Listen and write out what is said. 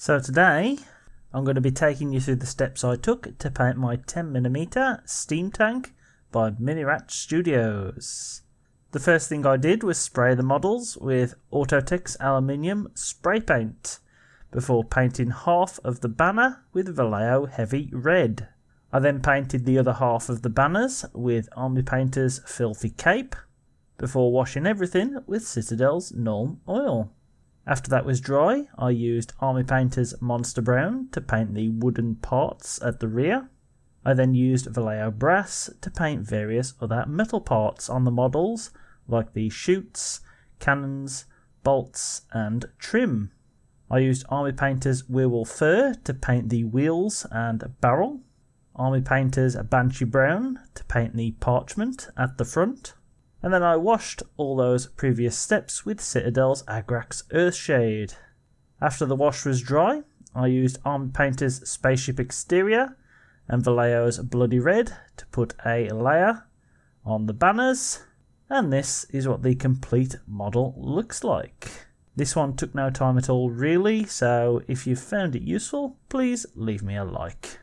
So today I'm going to be taking you through the steps I took to paint my 10mm steam tank by Minirat Studios. The first thing I did was spray the models with Autotex aluminium spray paint before painting half of the banner with Vallejo Heavy Red. I then painted the other half of the banners with Army Painter's Filthy Cape before washing everything with Citadel's Norm Oil. After that was dry, I used Army Painter's Monster Brown to paint the wooden parts at the rear. I then used Vallejo Brass to paint various other metal parts on the models, like the chutes, cannons, bolts, and trim. I used Army Painter's Werewolf Fur to paint the wheels and barrel, Army Painter's Banshee Brown to paint the parchment at the front, and then I washed all those previous steps with Citadel's Agrax Earthshade. After the wash was dry, I used Armed Painter's Spaceship Exterior and Vallejo's Bloody Red to put a layer on the banners, and this is what the complete model looks like. This one took no time at all really, so if you found it useful, please leave me a like.